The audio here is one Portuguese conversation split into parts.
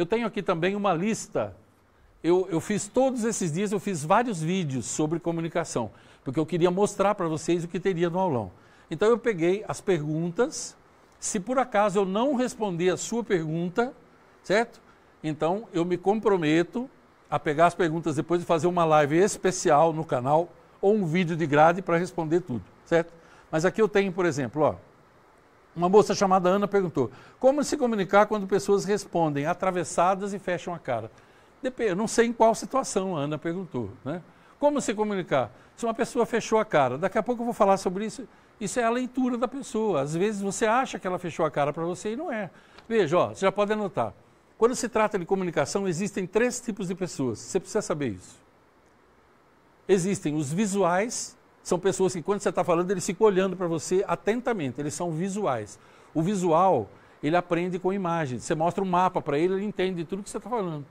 Eu tenho aqui também uma lista. Eu, eu fiz todos esses dias, eu fiz vários vídeos sobre comunicação, porque eu queria mostrar para vocês o que teria no aulão. Então eu peguei as perguntas. Se por acaso eu não responder a sua pergunta, certo? Então eu me comprometo a pegar as perguntas depois e fazer uma live especial no canal ou um vídeo de grade para responder tudo, certo? Mas aqui eu tenho, por exemplo, ó, uma moça chamada Ana perguntou: Como se comunicar quando pessoas respondem atravessadas e fecham a cara? Depende, eu não sei em qual situação a Ana perguntou, né? Como se comunicar? Se uma pessoa fechou a cara, daqui a pouco eu vou falar sobre isso. Isso é a leitura da pessoa. Às vezes você acha que ela fechou a cara para você e não é. Veja, ó, você já pode anotar. Quando se trata de comunicação, existem três tipos de pessoas. Você precisa saber isso. Existem os visuais, são pessoas que, quando você está falando, eles ficam olhando para você atentamente, eles são visuais. O visual, ele aprende com imagens. Você mostra um mapa para ele, ele entende tudo que você está falando.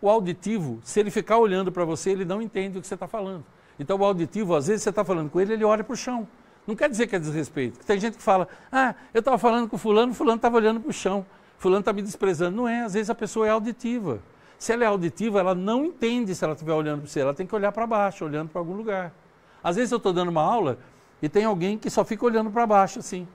O auditivo, se ele ficar olhando para você, ele não entende o que você está falando. Então, o auditivo, às vezes você está falando com ele, ele olha para o chão. Não quer dizer que é desrespeito. Tem gente que fala, ah, eu estava falando com fulano, fulano estava olhando para o chão, fulano está me desprezando. Não é, às vezes a pessoa é auditiva. Se ela é auditiva, ela não entende se ela estiver olhando para você, ela tem que olhar para baixo, olhando para algum lugar. Às vezes eu estou dando uma aula e tem alguém que só fica olhando para baixo assim.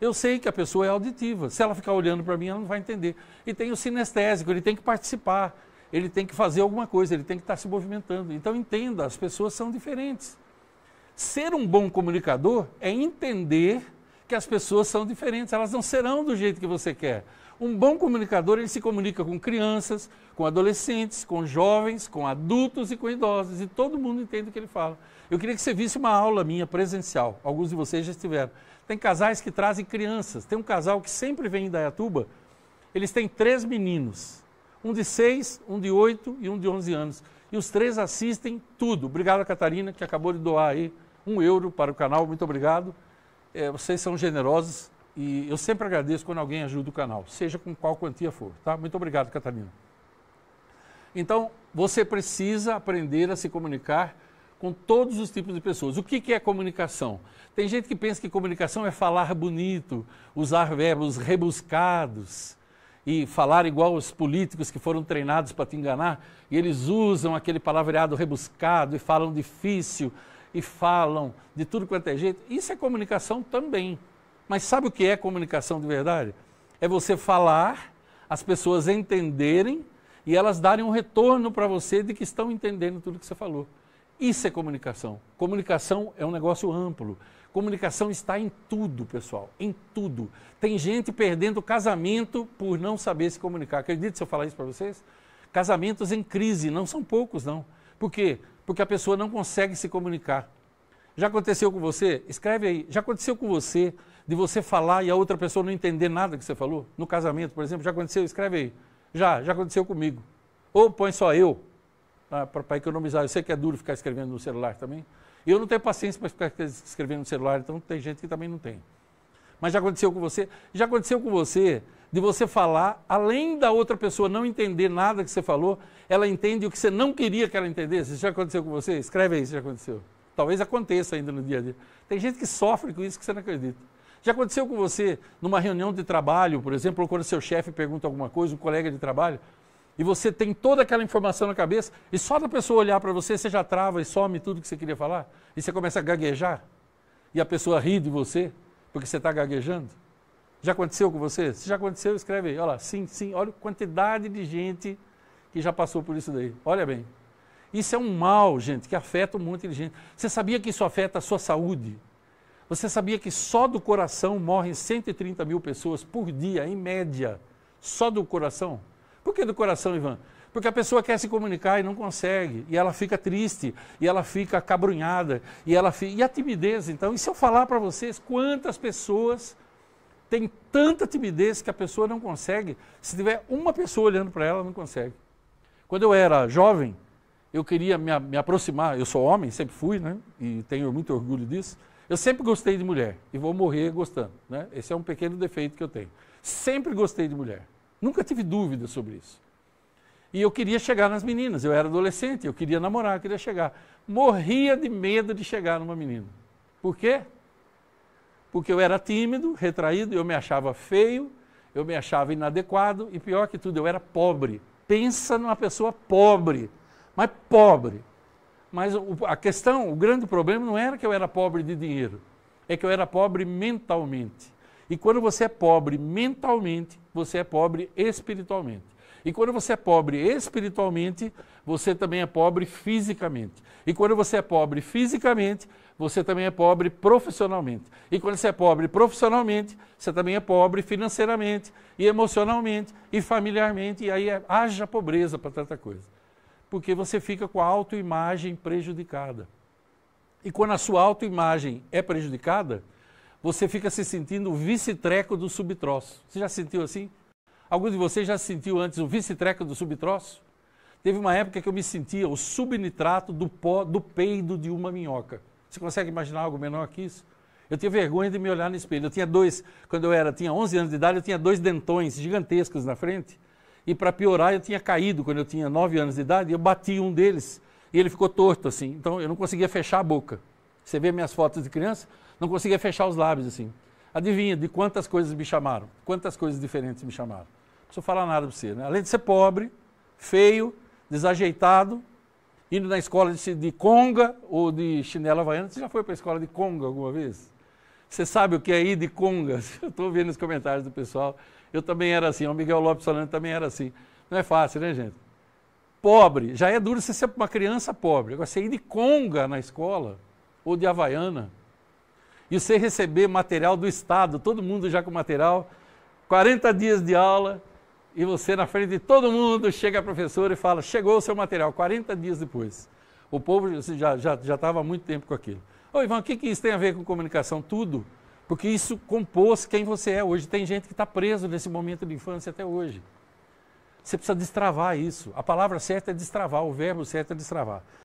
Eu sei que a pessoa é auditiva. Se ela ficar olhando para mim, ela não vai entender. E tem o sinestésico, ele tem que participar, ele tem que fazer alguma coisa, ele tem que estar tá se movimentando. Então entenda, as pessoas são diferentes. Ser um bom comunicador é entender que as pessoas são diferentes, elas não serão do jeito que você quer. Um bom comunicador, ele se comunica com crianças, com adolescentes, com jovens, com adultos e com idosos. E todo mundo entende o que ele fala. Eu queria que você visse uma aula minha presencial. Alguns de vocês já estiveram. Tem casais que trazem crianças. Tem um casal que sempre vem em Dayatuba. Eles têm três meninos. Um de seis, um de oito e um de onze anos. E os três assistem tudo. Obrigado a Catarina, que acabou de doar aí um euro para o canal. Muito obrigado. É, vocês são generosos. E eu sempre agradeço quando alguém ajuda o canal, seja com qual quantia for, tá? Muito obrigado, Catarina. Então, você precisa aprender a se comunicar com todos os tipos de pessoas. O que, que é comunicação? Tem gente que pensa que comunicação é falar bonito, usar verbos rebuscados e falar igual os políticos que foram treinados para te enganar, e eles usam aquele palavreado rebuscado e falam difícil e falam de tudo quanto é jeito. Isso é comunicação também. Mas sabe o que é comunicação de verdade? É você falar, as pessoas entenderem e elas darem um retorno para você de que estão entendendo tudo que você falou. Isso é comunicação. Comunicação é um negócio amplo. Comunicação está em tudo, pessoal, em tudo. Tem gente perdendo casamento por não saber se comunicar. Acredito se eu falar isso para vocês? Casamentos em crise, não são poucos, não. Por quê? Porque a pessoa não consegue se comunicar. Já aconteceu com você? Escreve aí. Já aconteceu com você de você falar e a outra pessoa não entender nada que você falou? No casamento, por exemplo, já aconteceu? Escreve aí. Já, já aconteceu comigo. Ou põe só eu, ah, para economizar. Eu sei que é duro ficar escrevendo no celular também. Eu não tenho paciência para ficar escrevendo no celular, então tem gente que também não tem. Mas já aconteceu com você? Já aconteceu com você de você falar, além da outra pessoa não entender nada que você falou, ela entende o que você não queria que ela entendesse? Isso já aconteceu com você? Escreve aí se já aconteceu. Talvez aconteça ainda no dia a dia. Tem gente que sofre com isso que você não acredita. Já aconteceu com você numa reunião de trabalho, por exemplo, ou quando seu chefe pergunta alguma coisa, um colega de trabalho, e você tem toda aquela informação na cabeça, e só da pessoa olhar para você, você já trava e some tudo que você queria falar, e você começa a gaguejar, e a pessoa ri de você, porque você está gaguejando? Já aconteceu com você? Se já aconteceu, escreve aí. Olha lá, sim, sim, olha a quantidade de gente que já passou por isso daí. Olha bem. Isso é um mal, gente, que afeta um monte de gente. Você sabia que isso afeta a sua saúde? Você sabia que só do coração morrem 130 mil pessoas por dia, em média? Só do coração? Por que do coração, Ivan? Porque a pessoa quer se comunicar e não consegue, e ela fica triste, e ela fica cabrunhada, e ela fica... e a timidez, então. E se eu falar para vocês quantas pessoas têm tanta timidez que a pessoa não consegue, se tiver uma pessoa olhando para ela, não consegue. Quando eu era jovem, eu queria me, me aproximar, eu sou homem, sempre fui, né? E tenho muito orgulho disso eu sempre gostei de mulher e vou morrer gostando. Né? Esse é um pequeno defeito que eu tenho. Sempre gostei de mulher. Nunca tive dúvida sobre isso. E eu queria chegar nas meninas. Eu era adolescente, eu queria namorar, eu queria chegar. Morria de medo de chegar numa menina. Por quê? Porque eu era tímido, retraído, eu me achava feio, eu me achava inadequado e pior que tudo, eu era pobre. Pensa numa pessoa pobre, mas pobre. Mas a questão, o grande problema não era que eu era pobre de dinheiro, é que eu era pobre mentalmente. E quando você é pobre mentalmente, você é pobre espiritualmente. E quando você é pobre espiritualmente, você também é pobre fisicamente. E quando você é pobre fisicamente, você também é pobre profissionalmente. E quando você é pobre profissionalmente, você também é pobre financeiramente, e emocionalmente, e familiarmente, e aí é, haja pobreza para tanta coisa porque você fica com a autoimagem prejudicada. E quando a sua autoimagem é prejudicada, você fica se sentindo o vice-treco do subtroço. Você já sentiu assim? Alguns de vocês já se sentiu antes o vice-treco do subtroço? Teve uma época que eu me sentia o subnitrato do pó do peido de uma minhoca. Você consegue imaginar algo menor que isso? Eu tinha vergonha de me olhar no espelho. Eu tinha dois, quando eu era, tinha 11 anos de idade, eu tinha dois dentões gigantescos na frente e para piorar, eu tinha caído quando eu tinha 9 anos de idade, eu bati um deles e ele ficou torto assim. Então eu não conseguia fechar a boca. Você vê minhas fotos de criança, não conseguia fechar os lábios assim. Adivinha de quantas coisas me chamaram? Quantas coisas diferentes me chamaram? Não preciso falar nada para você, né? Além de ser pobre, feio, desajeitado, indo na escola de, de conga ou de chinela havaiana. Você já foi para a escola de conga alguma vez? Você sabe o que é ir de conga? Eu estou vendo os comentários do pessoal. Eu também era assim, o Miguel Lopes Solano também era assim. Não é fácil, né, gente? Pobre, já é duro você ser uma criança pobre. Agora, você ir de conga na escola, ou de havaiana, e você receber material do Estado, todo mundo já com material, 40 dias de aula, e você na frente de todo mundo chega a professora e fala: chegou o seu material, 40 dias depois. O povo já estava já, já há muito tempo com aquilo. Ô Ivan, o que, que isso tem a ver com comunicação? Tudo. Porque isso compôs quem você é hoje. Tem gente que está preso nesse momento de infância até hoje. Você precisa destravar isso. A palavra certa é destravar, o verbo certo é destravar.